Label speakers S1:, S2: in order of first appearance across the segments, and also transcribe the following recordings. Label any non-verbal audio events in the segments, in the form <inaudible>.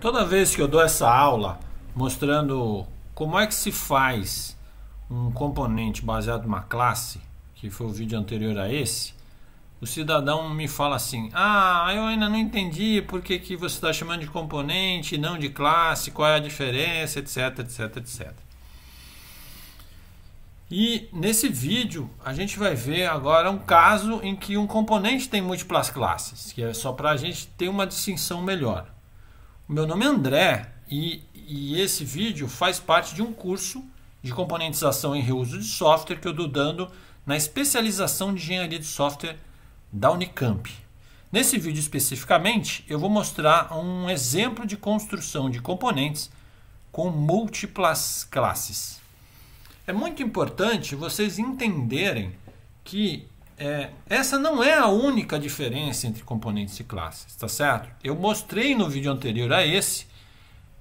S1: Toda vez que eu dou essa aula mostrando como é que se faz um componente baseado numa classe, que foi o vídeo anterior a esse, o cidadão me fala assim: Ah, eu ainda não entendi por que, que você está chamando de componente e não de classe, qual é a diferença, etc, etc, etc. E nesse vídeo a gente vai ver agora um caso em que um componente tem múltiplas classes, que é só para a gente ter uma distinção melhor. Meu nome é André e, e, esse vídeo faz parte de um curso de componentização e reuso de software que eu estou dando na especialização de engenharia de software da Unicamp. Nesse vídeo especificamente, eu vou mostrar um exemplo de construção de componentes com múltiplas classes. É muito importante vocês entenderem que é, essa não é a única diferença entre componentes e classes, tá certo? Eu mostrei no vídeo anterior a esse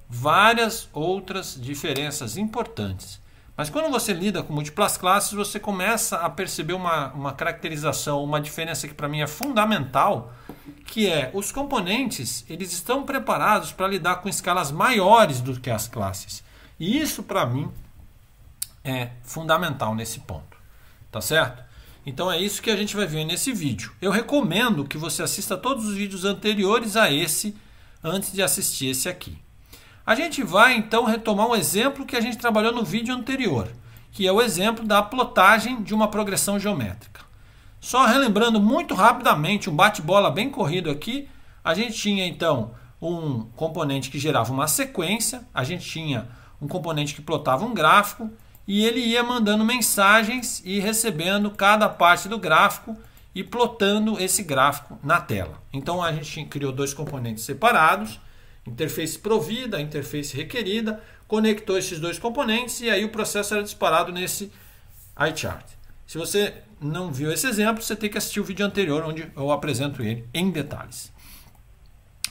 S1: várias outras diferenças importantes. Mas quando você lida com múltiplas classes, você começa a perceber uma, uma caracterização, uma diferença que para mim é fundamental, que é os componentes eles estão preparados para lidar com escalas maiores do que as classes. E isso para mim é fundamental nesse ponto, tá certo? Então é isso que a gente vai ver nesse vídeo. Eu recomendo que você assista todos os vídeos anteriores a esse antes de assistir esse aqui. A gente vai então retomar um exemplo que a gente trabalhou no vídeo anterior, que é o exemplo da plotagem de uma progressão geométrica. Só relembrando muito rapidamente, um bate-bola bem corrido aqui, a gente tinha então um componente que gerava uma sequência, a gente tinha um componente que plotava um gráfico, e ele ia mandando mensagens e recebendo cada parte do gráfico e plotando esse gráfico na tela. Então a gente criou dois componentes separados, interface provida, interface requerida, conectou esses dois componentes e aí o processo era disparado nesse iChart. Se você não viu esse exemplo, você tem que assistir o vídeo anterior onde eu apresento ele em detalhes.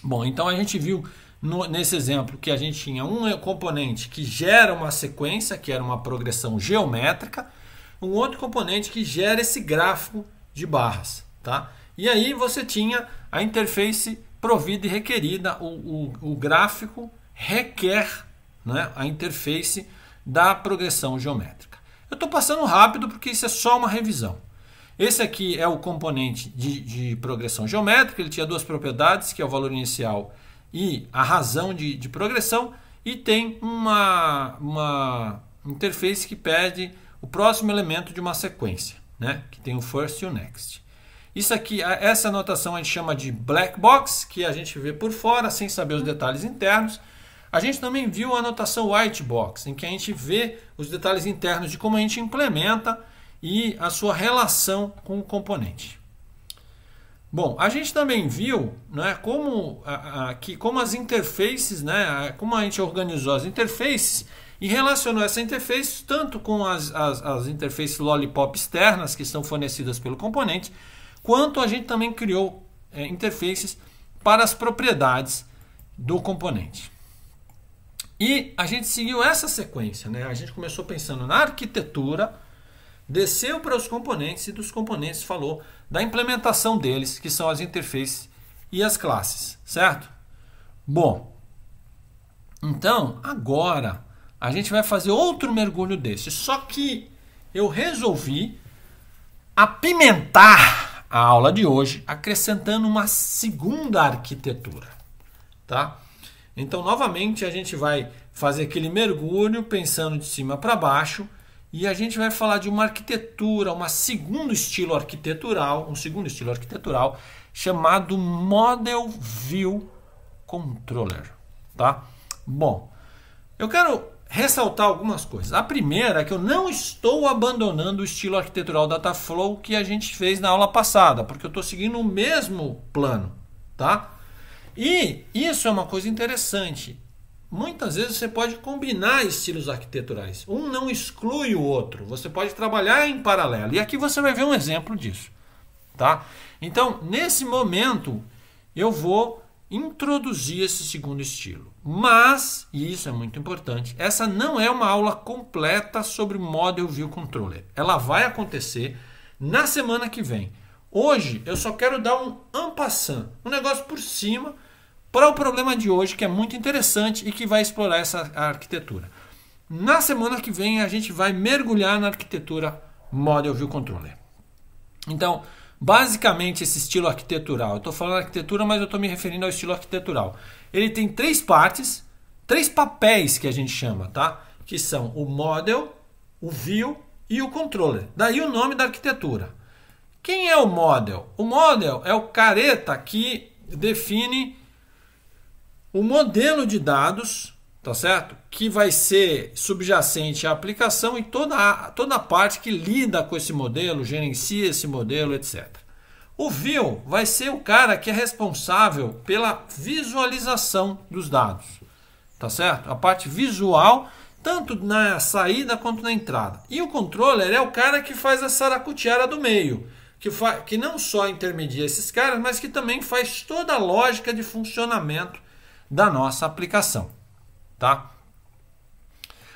S1: Bom, então a gente viu no, nesse exemplo que a gente tinha um é componente que gera uma sequência, que era uma progressão geométrica, um outro componente que gera esse gráfico de barras. Tá? E aí você tinha a interface provida e requerida, o, o, o gráfico requer né, a interface da progressão geométrica. Eu estou passando rápido porque isso é só uma revisão. Esse aqui é o componente de, de progressão geométrica, ele tinha duas propriedades, que é o valor inicial e a razão de, de progressão, e tem uma, uma interface que pede o próximo elemento de uma sequência, né? que tem o first e o next. Isso aqui, essa anotação a gente chama de black box, que a gente vê por fora sem saber os detalhes internos. A gente também viu a anotação white box, em que a gente vê os detalhes internos de como a gente implementa e a sua relação com o componente. Bom, a gente também viu né, como, a, a, que, como as interfaces, né, como a gente organizou as interfaces e relacionou essa interface tanto com as, as, as interfaces Lollipop externas que são fornecidas pelo componente, quanto a gente também criou é, interfaces para as propriedades do componente. E a gente seguiu essa sequência, né? a gente começou pensando na arquitetura, desceu para os componentes e dos componentes falou da implementação deles, que são as interfaces e as classes, certo? Bom, então agora a gente vai fazer outro mergulho desse, só que eu resolvi apimentar a aula de hoje acrescentando uma segunda arquitetura, tá? Então, novamente, a gente vai fazer aquele mergulho pensando de cima para baixo e a gente vai falar de uma arquitetura, um segundo estilo arquitetural, um segundo estilo arquitetural chamado Model View Controller, tá? Bom, eu quero ressaltar algumas coisas. A primeira é que eu não estou abandonando o estilo arquitetural Dataflow que a gente fez na aula passada, porque eu estou seguindo o mesmo plano, tá? E isso é uma coisa interessante. Muitas vezes você pode combinar estilos arquiteturais. Um não exclui o outro. Você pode trabalhar em paralelo. E aqui você vai ver um exemplo disso, tá? Então, nesse momento, eu vou introduzir esse segundo estilo. Mas, e isso é muito importante, essa não é uma aula completa sobre o Model View Controller. Ela vai acontecer na semana que vem. Hoje eu só quero dar um ampassant, um negócio por cima para o problema de hoje, que é muito interessante e que vai explorar essa arquitetura. Na semana que vem, a gente vai mergulhar na arquitetura Model View Controller. Então, basicamente, esse estilo arquitetural, eu estou falando arquitetura, mas eu estou me referindo ao estilo arquitetural. Ele tem três partes, três papéis que a gente chama, tá? Que são o model, o view e o controller. Daí o nome da arquitetura. Quem é o model? O model é o careta que define o modelo de dados, tá certo? Que vai ser subjacente à aplicação e toda a, toda a parte que lida com esse modelo, gerencia esse modelo, etc. O view vai ser o cara que é responsável pela visualização dos dados, tá certo? A parte visual tanto na saída quanto na entrada. E o controller é o cara que faz a saracutiara do meio, que, que não só intermedia esses caras, mas que também faz toda a lógica de funcionamento da nossa aplicação, tá?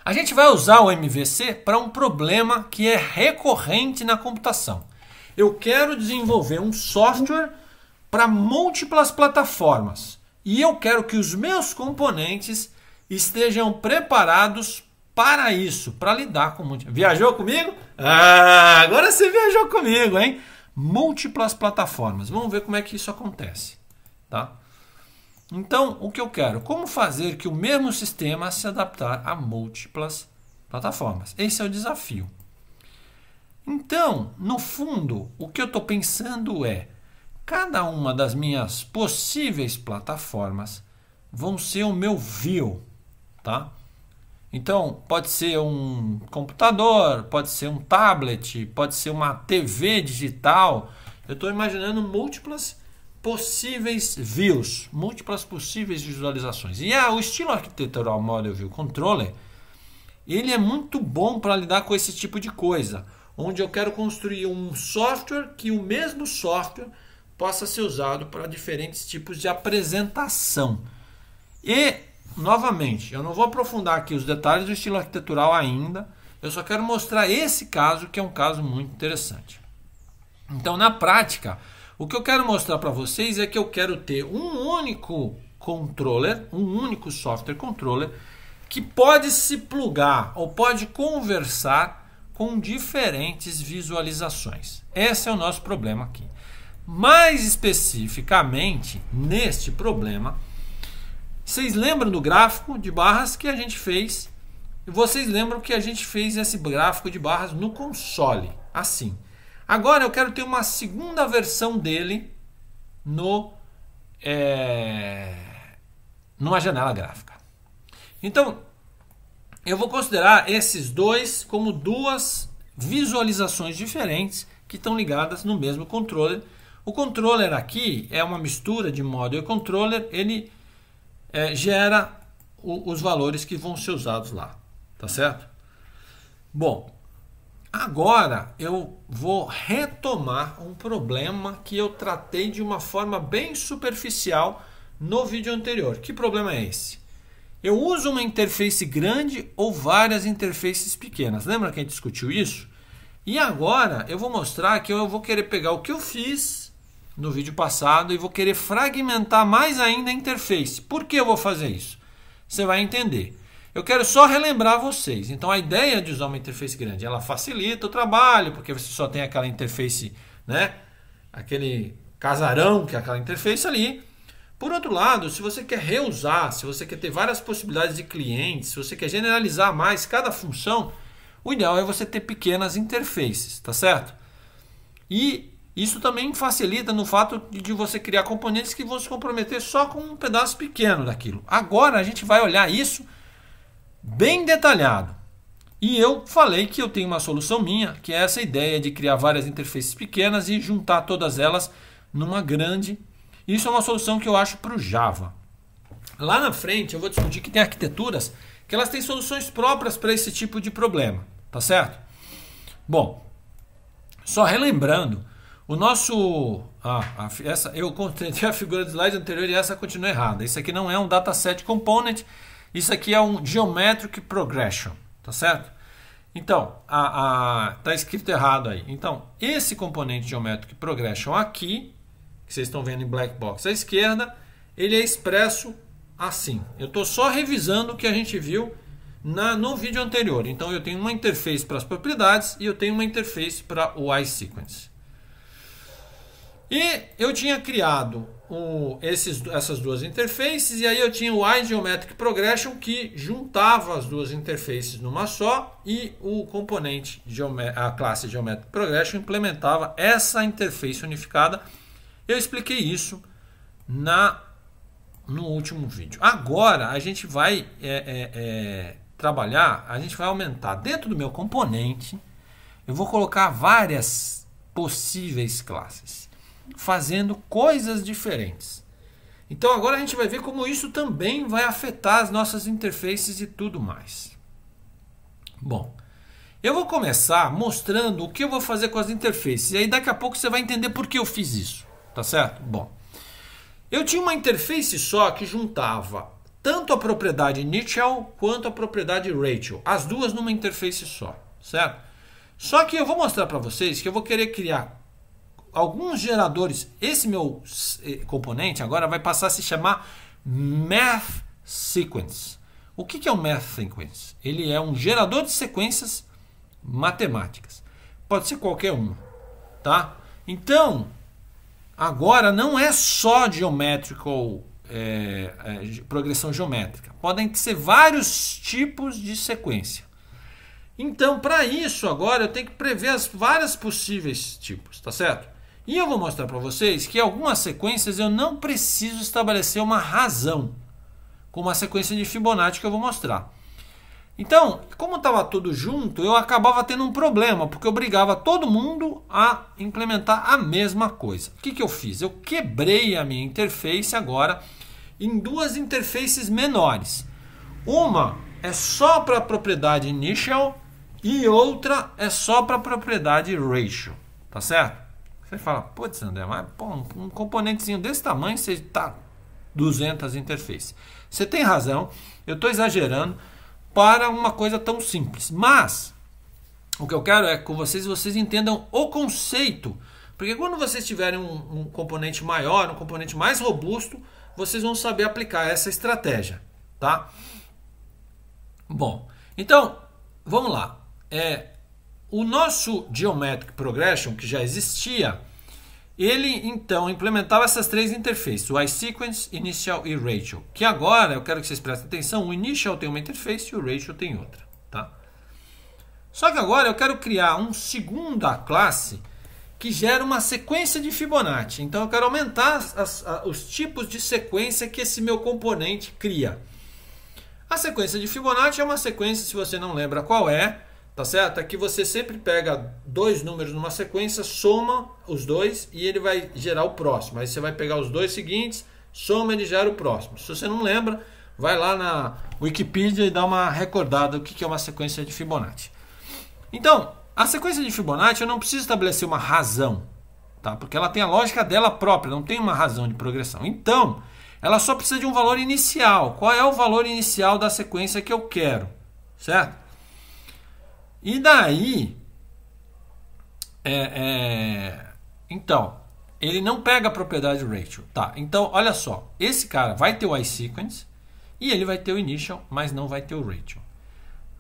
S1: A gente vai usar o MVC para um problema que é recorrente na computação. Eu quero desenvolver um software para múltiplas plataformas e eu quero que os meus componentes estejam preparados para isso, para lidar com múltiplas. Viajou comigo? Ah, agora você viajou comigo, hein? Múltiplas plataformas. Vamos ver como é que isso acontece, tá? Então, o que eu quero? Como fazer que o mesmo sistema se adaptar a múltiplas plataformas? Esse é o desafio. Então, no fundo, o que eu estou pensando é: cada uma das minhas possíveis plataformas vão ser o meu view, tá? Então, pode ser um computador, pode ser um tablet, pode ser uma TV digital. Eu estou imaginando múltiplas possíveis views, múltiplas possíveis visualizações. E ah, o estilo arquitetural Model View Controller, ele é muito bom para lidar com esse tipo de coisa, onde eu quero construir um software que o mesmo software possa ser usado para diferentes tipos de apresentação. E, novamente, eu não vou aprofundar aqui os detalhes do estilo arquitetural ainda, eu só quero mostrar esse caso, que é um caso muito interessante. Então, na prática, o que eu quero mostrar para vocês é que eu quero ter um único controller, um único software controller, que pode se plugar ou pode conversar com diferentes visualizações. Esse é o nosso problema aqui. Mais especificamente, neste problema, vocês lembram do gráfico de barras que a gente fez? Vocês lembram que a gente fez esse gráfico de barras no console, assim. Agora eu quero ter uma segunda versão dele no é, numa janela gráfica. Então eu vou considerar esses dois como duas visualizações diferentes que estão ligadas no mesmo controller. O controller aqui é uma mistura de model e controller, ele é, gera o, os valores que vão ser usados lá, tá certo? Bom, Agora eu vou retomar um problema que eu tratei de uma forma bem superficial no vídeo anterior. Que problema é esse? Eu uso uma interface grande ou várias interfaces pequenas. Lembra que a gente discutiu isso? E agora eu vou mostrar que eu vou querer pegar o que eu fiz no vídeo passado e vou querer fragmentar mais ainda a interface. Por que eu vou fazer isso? Você vai entender. Eu quero só relembrar vocês. Então a ideia de usar uma interface grande, ela facilita o trabalho, porque você só tem aquela interface, né? Aquele casarão que é aquela interface ali. Por outro lado, se você quer reusar, se você quer ter várias possibilidades de clientes, se você quer generalizar mais cada função, o ideal é você ter pequenas interfaces, tá certo? E isso também facilita no fato de você criar componentes que vão se comprometer só com um pedaço pequeno daquilo. Agora a gente vai olhar isso bem detalhado. E eu falei que eu tenho uma solução minha, que é essa ideia de criar várias interfaces pequenas e juntar todas elas numa grande. Isso é uma solução que eu acho para o Java. Lá na frente eu vou discutir que tem arquiteturas que elas têm soluções próprias para esse tipo de problema, tá certo? Bom, só relembrando, o nosso. Ah, essa, eu contentei <laughs> a figura do slide anterior e essa continua errada. Isso aqui não é um dataset component, isso aqui é um geometric progression, tá certo? Então, a, a, tá escrito errado aí. Então, esse componente geometric progression aqui, que vocês estão vendo em black box à esquerda, ele é expresso assim. Eu estou só revisando o que a gente viu na, no vídeo anterior. Então, eu tenho uma interface para as propriedades e eu tenho uma interface para o iSequence. E eu tinha criado um, esses, essas duas interfaces e aí eu tinha o Wide Geometric Progression que juntava as duas interfaces numa só e o componente, a classe Geometric Progression implementava essa interface unificada. Eu expliquei isso na no último vídeo. Agora a gente vai é, é, é, trabalhar, a gente vai aumentar dentro do meu componente, eu vou colocar várias possíveis classes fazendo coisas diferentes. Então agora a gente vai ver como isso também vai afetar as nossas interfaces e tudo mais. Bom, eu vou começar mostrando o que eu vou fazer com as interfaces. E aí daqui a pouco você vai entender por que eu fiz isso, tá certo? Bom, eu tinha uma interface só que juntava tanto a propriedade Nichel quanto a propriedade Rachel, as duas numa interface só, certo? Só que eu vou mostrar para vocês que eu vou querer criar alguns geradores, esse meu eh, componente agora vai passar a se chamar Math Sequence. O que é o Math Sequence? Ele é um gerador de sequências matemáticas. Pode ser qualquer uma, tá? Então, agora não é só geométrico é, eh, é, eh, progressão geométrica. Podem ser vários tipos de sequência. Então, para isso, agora eu tenho que prever as várias possíveis tipos, tá certo? E eu vou mostrar para vocês que algumas sequências eu não preciso estabelecer uma razão, como a sequência de Fibonacci que eu vou mostrar. Então, como estava tudo junto, eu acabava tendo um problema, porque obrigava todo mundo a implementar a mesma coisa. O que, que eu fiz? Eu quebrei a minha interface agora em duas interfaces menores. Uma é só para a propriedade initial e outra é só para a propriedade ratio, tá certo? Você fala, putz, André, mas pô, um componentezinho desse tamanho você tá 200 interfaces. Você tem razão, eu estou exagerando para uma coisa tão simples. Mas o que eu quero é que com vocês vocês entendam o conceito, porque quando vocês tiverem um, um componente maior, um componente mais robusto, vocês vão saber aplicar essa estratégia, tá? Bom, então vamos lá. É, o nosso Geometric Progression, que já existia, ele então implementava essas três interfaces, o iSequence, Initial e Ratio. Que agora, eu quero que vocês prestem atenção, o Initial tem uma interface e o Ratio tem outra. Tá? Só que agora eu quero criar uma segunda classe que gera uma sequência de Fibonacci. Então eu quero aumentar as, os tipos de sequência que esse meu componente cria. A sequência de Fibonacci é uma sequência, se você não lembra qual é, Tá certo? é que você sempre pega dois números numa sequência, soma os dois e ele vai gerar o próximo. Aí você vai pegar os dois seguintes, soma ele gera o próximo. Se você não lembra, vai lá na Wikipedia e dá uma recordada o que é uma sequência de Fibonacci. Então, a sequência de Fibonacci eu não preciso estabelecer uma razão, tá? Porque ela tem a lógica dela própria, não tem uma razão de progressão. Então, ela só precisa de um valor inicial. Qual é o valor inicial da sequência que eu quero, certo? E daí. É, é, então, ele não pega a propriedade ratio. Tá, então olha só. Esse cara vai ter o iSequence e ele vai ter o initial, mas não vai ter o ratio.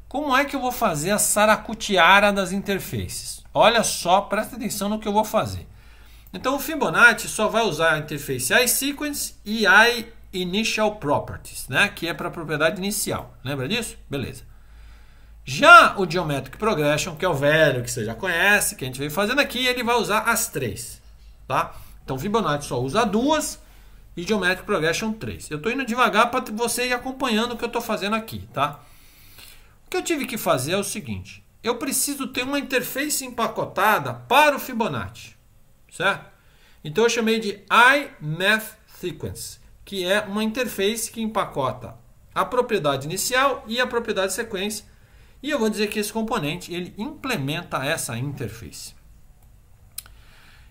S1: Como é que eu vou fazer a saracutiara das interfaces? Olha só, presta atenção no que eu vou fazer. Então o Fibonacci só vai usar a interface iSequence e iInitial properties, né? que é para a propriedade inicial. Lembra disso? Beleza. Já o Geometric Progression, que é o velho que você já conhece, que a gente vem fazendo aqui, ele vai usar as três, tá? Então Fibonacci só usa duas e Geometric Progression três. Eu estou indo devagar para você ir acompanhando o que eu estou fazendo aqui, tá? O que eu tive que fazer é o seguinte, eu preciso ter uma interface empacotada para o Fibonacci, certo? Então eu chamei de iMath Sequence, que é uma interface que empacota a propriedade inicial e a propriedade sequência e eu vou dizer que esse componente ele implementa essa interface.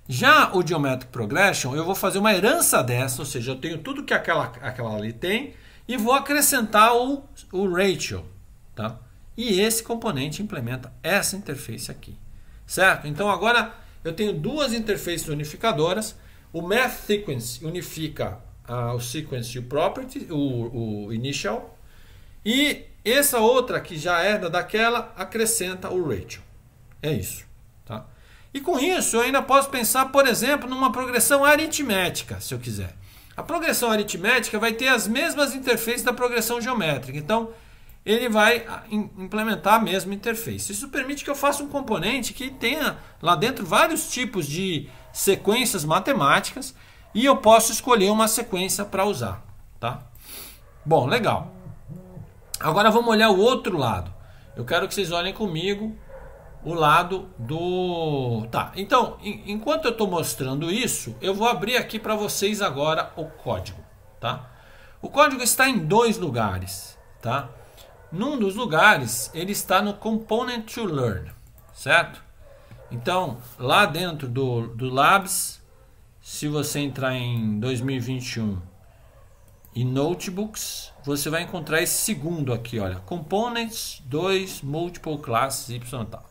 S1: Já o Geometric Progression, eu vou fazer uma herança dessa, ou seja, eu tenho tudo que aquela, aquela ali tem e vou acrescentar o, o ratio. Tá? E esse componente implementa essa interface aqui. Certo? Então agora eu tenho duas interfaces unificadoras. O Math Sequence unifica ah, o Sequence e o Property, o, o Initial. E essa outra que já herda daquela acrescenta o ratio. É isso. Tá? E com isso eu ainda posso pensar, por exemplo, numa progressão aritmética, se eu quiser. A progressão aritmética vai ter as mesmas interfaces da progressão geométrica. Então, ele vai ah, implementar a mesma interface. Isso permite que eu faça um componente que tenha lá dentro vários tipos de sequências matemáticas e eu posso escolher uma sequência para usar, tá? Bom, legal. Agora vamos olhar o outro lado. Eu quero que vocês olhem comigo o lado do. Tá, então, enquanto eu estou mostrando isso, eu vou abrir aqui para vocês agora o código, tá? O código está em dois lugares, tá? Num dos lugares, ele está no Component to Learn, certo? Então, lá dentro do, do Labs, se você entrar em 2021 e Notebooks, você vai encontrar esse segundo aqui, olha, Components 2 Multiple Classes Y tal.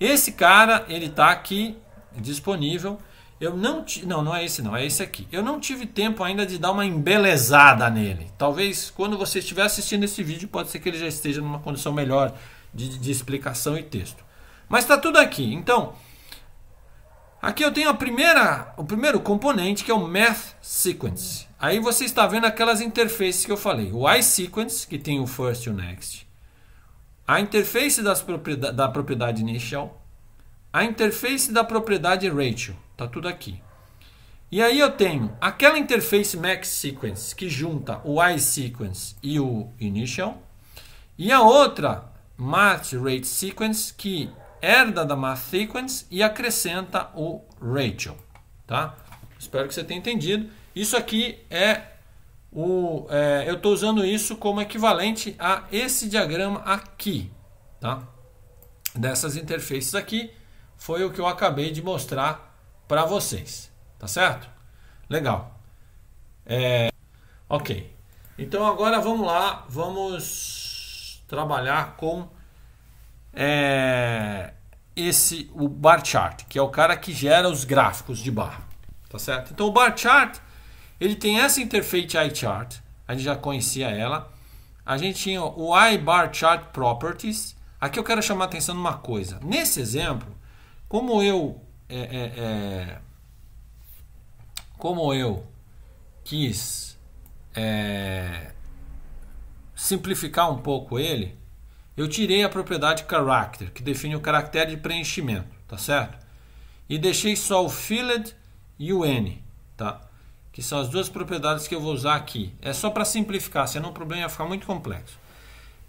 S1: Esse cara, ele tá aqui disponível. Eu não, não, não é esse não, é esse aqui. Eu não tive tempo ainda de dar uma embelezada nele. Talvez quando você estiver assistindo esse vídeo, pode ser que ele já esteja numa condição melhor de, de explicação e texto. Mas está tudo aqui. Então, Aqui eu tenho a primeira, o primeiro componente que é o math sequence. Aí você está vendo aquelas interfaces que eu falei. O iSequence, que tem o first e o next. A interface propriedade, da propriedade initial. A interface da propriedade ratio. Está tudo aqui. E aí eu tenho aquela interface max sequence que junta o iSequence e o initial. E a outra math rate sequence que herda da math sequence e acrescenta o ratio, tá? Espero que você tenha entendido. Isso aqui é o... É, eu estou usando isso como equivalente a esse diagrama aqui, tá? Dessas interfaces aqui, foi o que eu acabei de mostrar para vocês, tá certo? Legal. É, ok. Então agora vamos lá, vamos trabalhar com é, esse o bar chart, que é o cara que gera os gráficos de barra, tá certo? Então o bar chart, ele tem essa interface iChart, a gente já conhecia ela. A gente tinha o bar chart properties. Aqui eu quero chamar a atenção numa coisa. Nesse exemplo, como eu é, é, é como eu quis é, simplificar um pouco ele, eu tirei a propriedade character, que define o caractere de preenchimento, tá certo? E deixei só o filled e o n, tá? Que são as duas propriedades que eu vou usar aqui. É só para simplificar, senão o problema ia ficar muito complexo.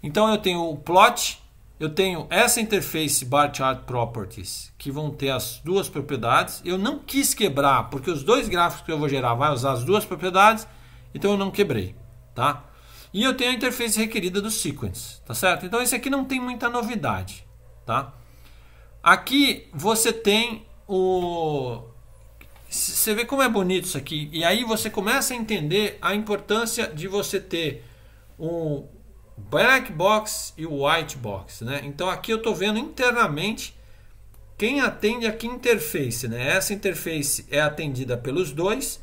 S1: Então eu tenho o plot, eu tenho essa interface bar chart properties, que vão ter as duas propriedades. Eu não quis quebrar, porque os dois gráficos que eu vou gerar vai usar as duas propriedades, então eu não quebrei, tá? E eu tenho a interface requerida do sequence, tá certo? Então esse aqui não tem muita novidade, tá? Aqui você tem o... Você vê como é bonito isso aqui. E aí você começa a entender a importância de você ter o black box e o white box, né? Então aqui eu estou vendo internamente quem atende a que interface, né? Essa interface é atendida pelos dois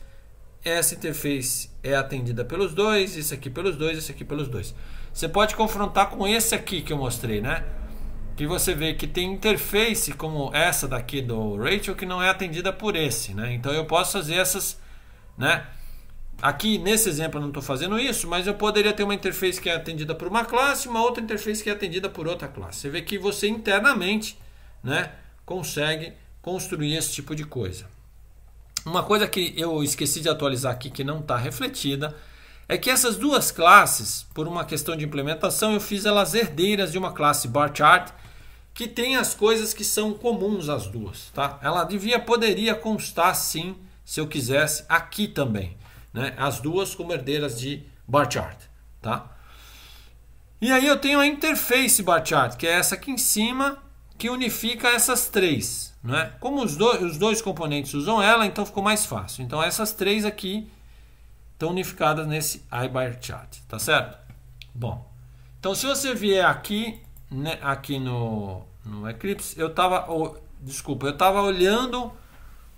S1: essa interface é atendida pelos dois, isso aqui pelos dois, isso aqui pelos dois. Você pode confrontar com esse aqui que eu mostrei, né? Que você vê que tem interface como essa daqui do Rachel que não é atendida por esse, né? Então eu posso fazer essas, né? Aqui nesse exemplo eu não estou fazendo isso, mas eu poderia ter uma interface que é atendida por uma classe, e uma outra interface que é atendida por outra classe. Você vê que você internamente, né, consegue construir esse tipo de coisa. Uma coisa que eu esqueci de atualizar aqui que não está refletida é que essas duas classes, por uma questão de implementação, eu fiz elas herdeiras de uma classe bar chart que tem as coisas que são comuns às duas, tá? Ela devia poderia constar sim, se eu quisesse, aqui também, né? As duas como herdeiras de bar chart, tá? E aí eu tenho a interface bar chart, que é essa aqui em cima, que unifica essas três. Né? Como os, do, os dois componentes usam ela, então ficou mais fácil. Então essas três aqui estão unificadas nesse iBar tá certo? Bom, então se você vier aqui, né, aqui no, no Eclipse, eu estava, oh, desculpa, eu estava olhando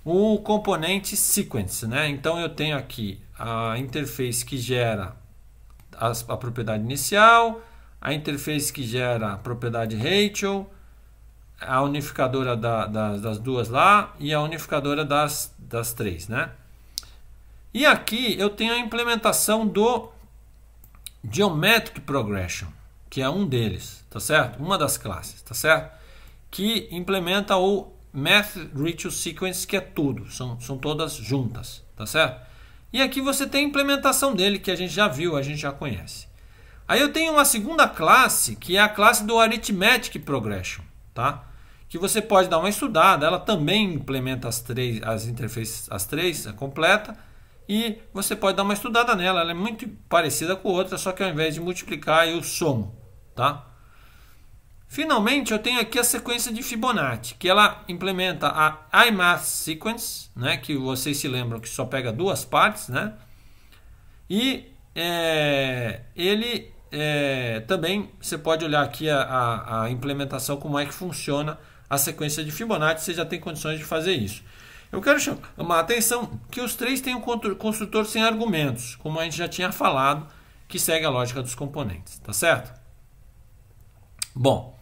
S1: o componente sequence, né? Então eu tenho aqui a interface que gera as, a propriedade inicial, a interface que gera a propriedade ratio, a unificadora da, das, das duas lá e a unificadora das, das três, né? E aqui eu tenho a implementação do Geometric Progression, que é um deles, tá certo? Uma das classes, tá certo? Que implementa o Math Ritual Sequence, que é tudo, são, são todas juntas, tá certo? E aqui você tem a implementação dele, que a gente já viu, a gente já conhece. Aí eu tenho uma segunda classe, que é a classe do Arithmetic Progression, tá? que você pode dar uma estudada. Ela também implementa as três, as interfaces, as três, a completa, e você pode dar uma estudada nela. Ela é muito parecida com outra, só que ao invés de multiplicar, eu somo, tá? Finalmente, eu tenho aqui a sequência de Fibonacci, que ela implementa a IMATH sequence, né, que vocês se lembram que só pega duas partes, né? E é, ele é, também você pode olhar aqui a, a, a implementação como é que funciona a sequência de Fibonacci, você já tem condições de fazer isso. Eu quero chamar a atenção que os três têm um construtor sem argumentos, como a gente já tinha falado, que segue a lógica dos componentes, tá certo? Bom,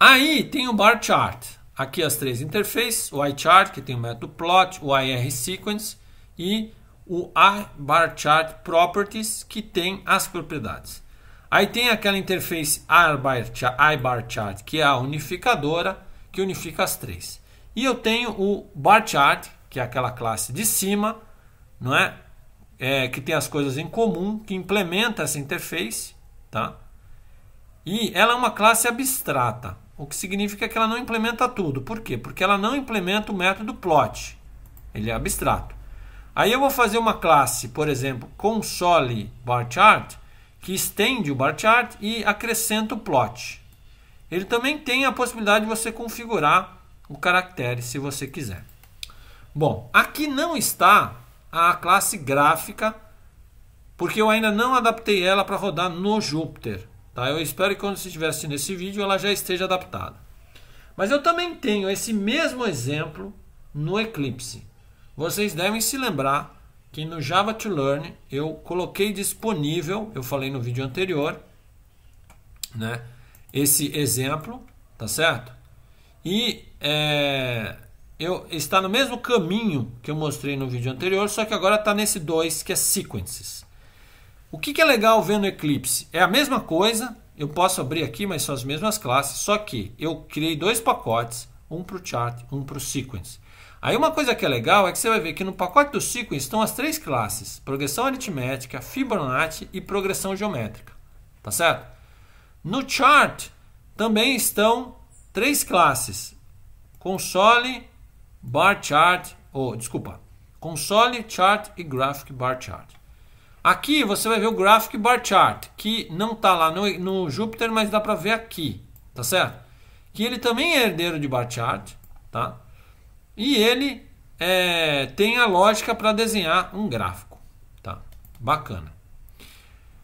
S1: aí tem o bar chart. Aqui as três interfaces, o iChart, que tem o método plot, o IR sequence e o bar chart properties, que tem as propriedades. Aí tem aquela interface iBar chart, que é a unificadora, que unifica as três. E eu tenho o bar chart, que é aquela classe de cima, não é? é que tem as coisas em comum, que implementa essa interface, tá? E ela é uma classe abstrata, o que significa que ela não implementa tudo. Por quê? Porque ela não implementa o método plot. Ele é abstrato. Aí eu vou fazer uma classe, por exemplo, console bar chart, que estende o bar chart e acrescenta o plot. Ele também tem a possibilidade de você configurar o caractere se você quiser. Bom, aqui não está a classe gráfica, porque eu ainda não adaptei ela para rodar no Jupyter. Tá? Eu espero que quando você estiver assistindo esse vídeo ela já esteja adaptada. Mas eu também tenho esse mesmo exemplo no Eclipse. Vocês devem se lembrar que no Java to Learn eu coloquei disponível, eu falei no vídeo anterior, né? esse exemplo, tá certo? E é, eu, está no mesmo caminho que eu mostrei no vídeo anterior, só que agora está nesse 2 que é sequences. O que, que é legal ver no Eclipse? É a mesma coisa, eu posso abrir aqui, mas são as mesmas classes, só que eu criei dois pacotes, um para o chart, um para o sequence. Aí uma coisa que é legal é que você vai ver que no pacote do sequence estão as três classes, progressão aritmética, Fibonacci e progressão geométrica, tá certo? No chart também estão três classes: console, bar chart, ou desculpa, console, chart e graphic bar chart. Aqui você vai ver o graphic bar chart, que não está lá no, no Jupyter, mas dá para ver aqui, tá certo? Que ele também é herdeiro de bar chart, tá? E ele é, tem a lógica para desenhar um gráfico, tá? Bacana.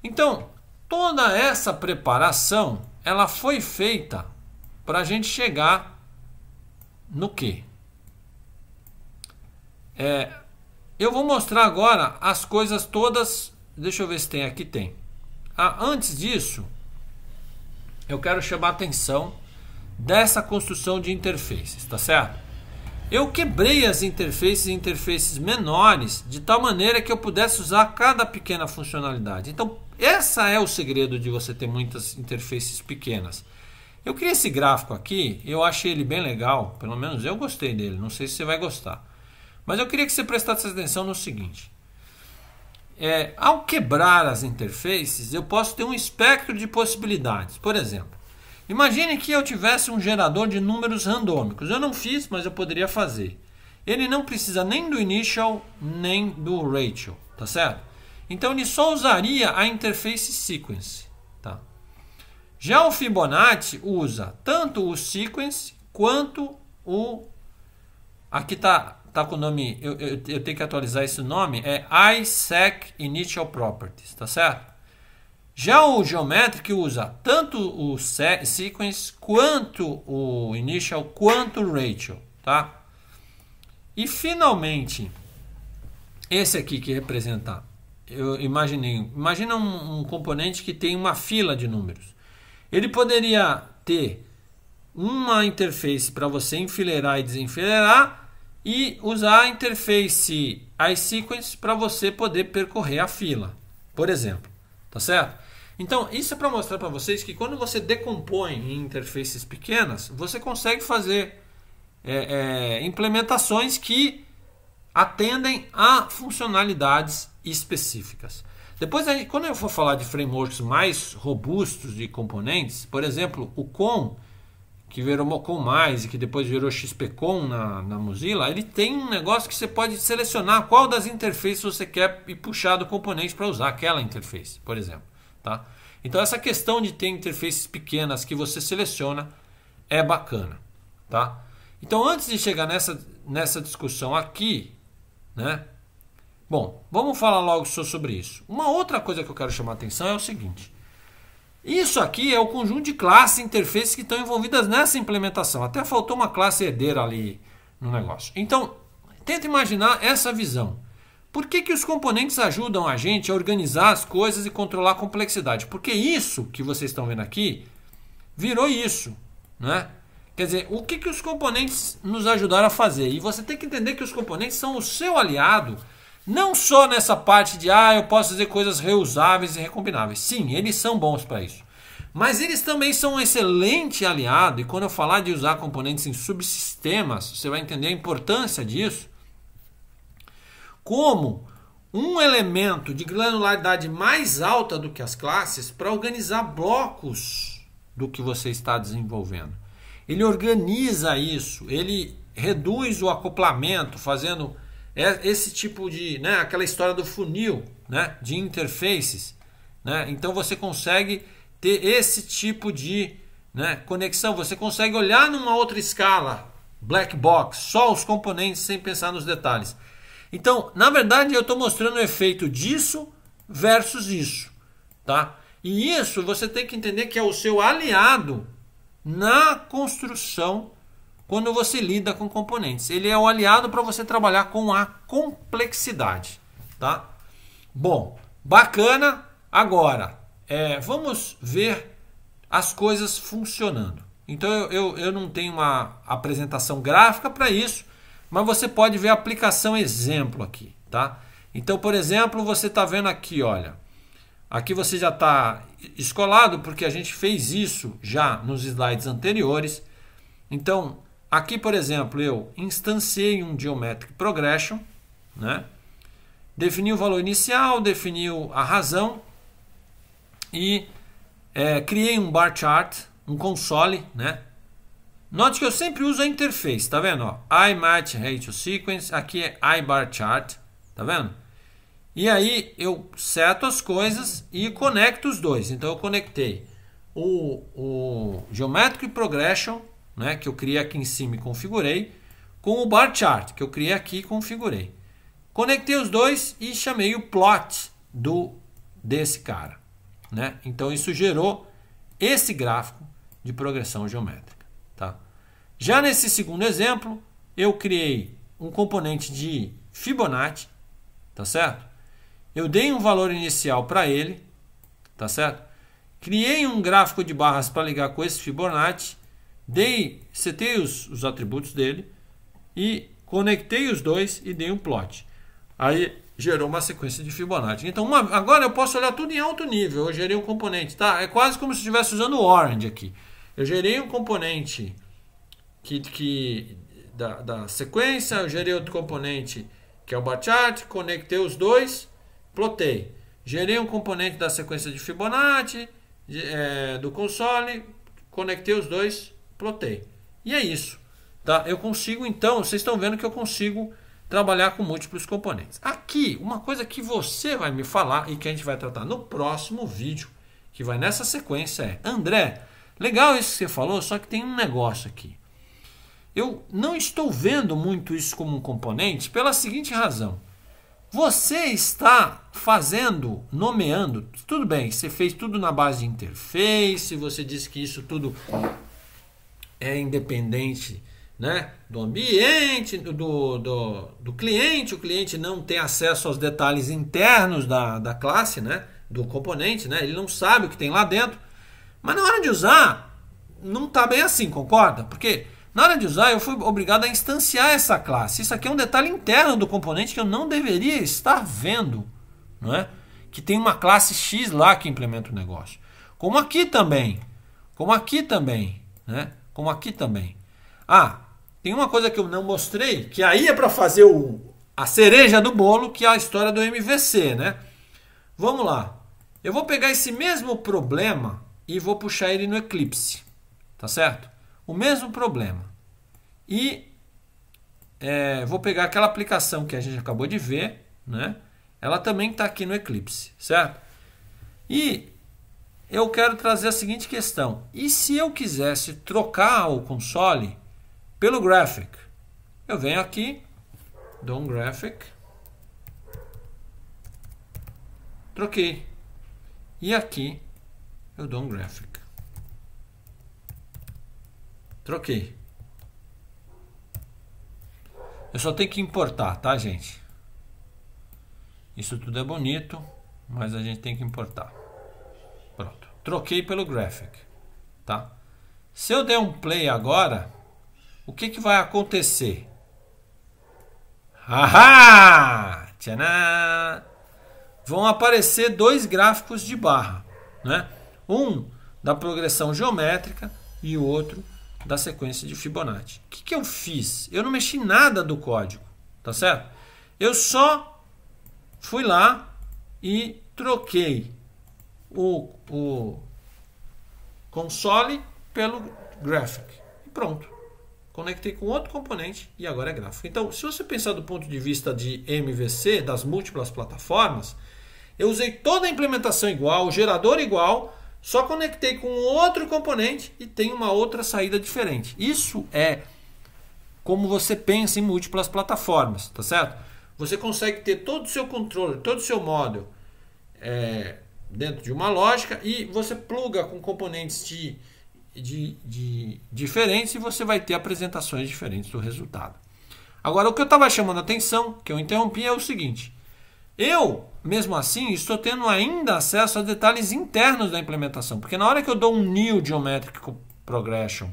S1: Então, toda essa preparação ela foi feita para a gente chegar no que? É, eu vou mostrar agora as coisas todas. Deixa eu ver se tem aqui tem. Ah, antes disso, eu quero chamar a atenção dessa construção de interfaces, tá certo? Eu quebrei as interfaces interfaces menores de tal maneira que eu pudesse usar cada pequena funcionalidade. Então, essa é o segredo de você ter muitas interfaces pequenas. Eu criei esse gráfico aqui, eu achei ele bem legal, pelo menos eu gostei dele, não sei se você vai gostar. Mas eu queria que você prestasse atenção no seguinte. É, ao quebrar as interfaces, eu posso ter um espectro de possibilidades. Por exemplo, imagine que eu tivesse um gerador de números randômicos. Eu não fiz, mas eu poderia fazer. Ele não precisa nem do initial, nem do ratio, tá certo? Então ele só usaria a interface sequence. Tá? Já o Fibonacci usa tanto o sequence quanto o. Aqui tá, tá com o nome, eu, eu, eu tenho que atualizar esse nome, é ISEC Initial Properties, tá certo? Já o Geometric usa tanto o sequence quanto o initial quanto o ratio, tá? E finalmente esse aqui que representa eu imaginei, imagina um, um componente que tem uma fila de números. Ele poderia ter uma interface para você enfileirar e desenfileirar e usar a interface iSequence para você poder percorrer a fila, por exemplo. Tá certo? Então, isso é para mostrar para vocês que quando você decompõe em interfaces pequenas, você consegue fazer é, é, implementações que atendem a funcionalidades específicas. Depois, quando eu for falar de frameworks mais robustos de componentes, por exemplo, o COM, que virou Mocom mais e que depois virou XPCom na, na Mozilla, ele tem um negócio que você pode selecionar qual das interfaces você quer e puxar do componente para usar aquela interface, por exemplo. Tá? Então essa questão de ter interfaces pequenas que você seleciona é bacana. Tá? Então antes de chegar nessa, nessa discussão aqui, né? Bom, vamos falar logo sobre isso. Uma outra coisa que eu quero chamar a atenção é o seguinte. Isso aqui é o conjunto de classes e interfaces que estão envolvidas nessa implementação. Até faltou uma classe herdeira ali no negócio. Então, tenta imaginar essa visão. Por que, que os componentes ajudam a gente a organizar as coisas e controlar a complexidade? Porque isso que vocês estão vendo aqui virou isso, né? Quer dizer, o que, que os componentes nos ajudaram a fazer? E você tem que entender que os componentes são o seu aliado, não só nessa parte de ah, eu posso fazer coisas reusáveis e recombináveis. Sim, eles são bons para isso. Mas eles também são um excelente aliado, e quando eu falar de usar componentes em subsistemas, você vai entender a importância disso como um elemento de granularidade mais alta do que as classes para organizar blocos do que você está desenvolvendo. Ele organiza isso, ele reduz o acoplamento, fazendo é, esse tipo de, né, aquela história do funil, né, de interfaces, né? Então você consegue ter esse tipo de, né, conexão, você consegue olhar numa outra escala, black box, só os componentes sem pensar nos detalhes. Então, na verdade, eu estou mostrando o efeito disso versus isso, tá? E isso você tem que entender que é o seu aliado na construção quando você lida com componentes. Ele é o aliado para você trabalhar com a complexidade, tá? Bom, bacana. Agora, é, vamos ver as coisas funcionando. Então eu, eu, eu não tenho uma apresentação gráfica para isso, mas você pode ver a aplicação exemplo aqui, tá? Então, por exemplo, você está vendo aqui, olha, Aqui você já está escolado porque a gente fez isso já nos slides anteriores. Então, aqui, por exemplo, eu instanciei um geometric progression, né? defini o valor inicial, defini a razão e é, criei um bar chart, um console, né? Note que eu sempre uso a interface, tá vendo? I match ratio sequence, aqui é I bar chart, tá vendo? E aí eu seto as coisas e conecto os dois. Então eu conectei o, o Geometric Progression, né, que eu criei aqui em cima e configurei, com o Bar Chart, que eu criei aqui e configurei. Conectei os dois e chamei o plot do desse cara. Né? Então isso gerou esse gráfico de progressão geométrica. Tá? Já nesse segundo exemplo, eu criei um componente de Fibonacci, tá certo? Eu dei um valor inicial para ele, tá certo? Criei um gráfico de barras para ligar com esse Fibonacci, dei, setei os, os atributos dele e conectei os dois e dei um plot. Aí gerou uma sequência de Fibonacci. Então, uma, agora eu posso olhar tudo em alto nível. Eu gerei um componente, tá? É quase como se estivesse usando o Orange aqui. Eu gerei um componente que, que da, da, sequência, eu gerei outro componente que é o bar chart, conectei os dois Plotei. Gerei um componente da sequência de Fibonacci, de, é, do console, conectei os dois, plotei. E é isso. Tá? Eu consigo, então, vocês estão vendo que eu consigo trabalhar com múltiplos componentes. Aqui, uma coisa que você vai me falar e que a gente vai tratar no próximo vídeo, que vai nessa sequência, é: André, legal isso que você falou, só que tem um negócio aqui. Eu não estou vendo muito isso como um componente pela seguinte razão. Você está fazendo, nomeando, tudo bem, você fez tudo na base de interface, você disse que isso tudo é independente né, do ambiente, do, do, do cliente, o cliente não tem acesso aos detalhes internos da, da classe, né, do componente, né, ele não sabe o que tem lá dentro, mas na hora de usar, não está bem assim, concorda? Porque na hora de usar, eu fui obrigado a instanciar essa classe. Isso aqui é um detalhe interno do componente que eu não deveria estar vendo, não é? Que tem uma classe X lá que implementa o negócio. Como aqui também. Como aqui também, né? Como aqui também. Ah, tem uma coisa que eu não mostrei, que aí é para fazer o, a cereja do bolo, que é a história do MVC, né? Vamos lá. Eu vou pegar esse mesmo problema e vou puxar ele no Eclipse, tá certo? o mesmo problema. E é, vou pegar aquela aplicação que a gente acabou de ver, né? Ela também está aqui no Eclipse, certo? E eu quero trazer a seguinte questão: e se eu quisesse trocar o console pelo graphic? Eu venho aqui, dou um graphic, troquei, e aqui eu dou um graphic. Troquei. Eu só tenho que importar, tá, gente? Isso tudo é bonito, mas a gente tem que importar. Pronto. Troquei pelo graphic, tá? Se eu der um play agora, o que que vai acontecer? Ahá! Tchaná! Vão aparecer dois gráficos de barra, né? Um da progressão geométrica e o outro da sequência de Fibonacci. O que, que eu fiz? Eu não mexi nada do código, tá certo? Eu só fui lá e troquei o, o console pelo graphic. E pronto. Conectei com outro componente e agora é gráfico. Então, se você pensar do ponto de vista de MVC, das múltiplas plataformas, eu usei toda a implementação igual, o gerador igual, só conectei com outro componente e tem uma outra saída diferente. Isso é como você pensa em múltiplas plataformas, tá certo? Você consegue ter todo o seu controle, todo o seu módulo é, dentro de uma lógica e você pluga com componentes de, de, de diferentes e você vai ter apresentações diferentes do resultado. Agora, o que eu estava chamando a atenção, que eu interrompi, é o seguinte. Eu mesmo assim, estou tendo ainda acesso a detalhes internos da implementação, porque na hora que eu dou um new geometric progression,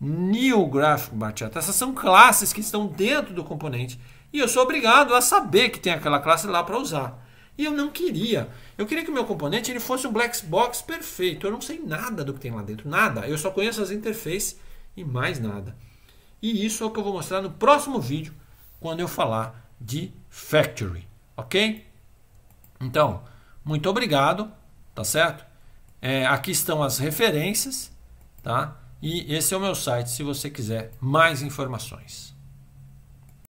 S1: new graphic bachata, essas são classes que estão dentro do componente e eu sou obrigado a saber que tem aquela classe lá para usar. E eu não queria. Eu queria que o meu componente ele fosse um black box perfeito. Eu não sei nada do que tem lá dentro, nada. Eu só conheço as interfaces e mais nada. E isso é o que eu vou mostrar no próximo vídeo, quando eu falar de Factory, ok? Então, muito obrigado, tá certo? É, aqui estão as referências, tá? E esse é o meu site se você quiser mais informações.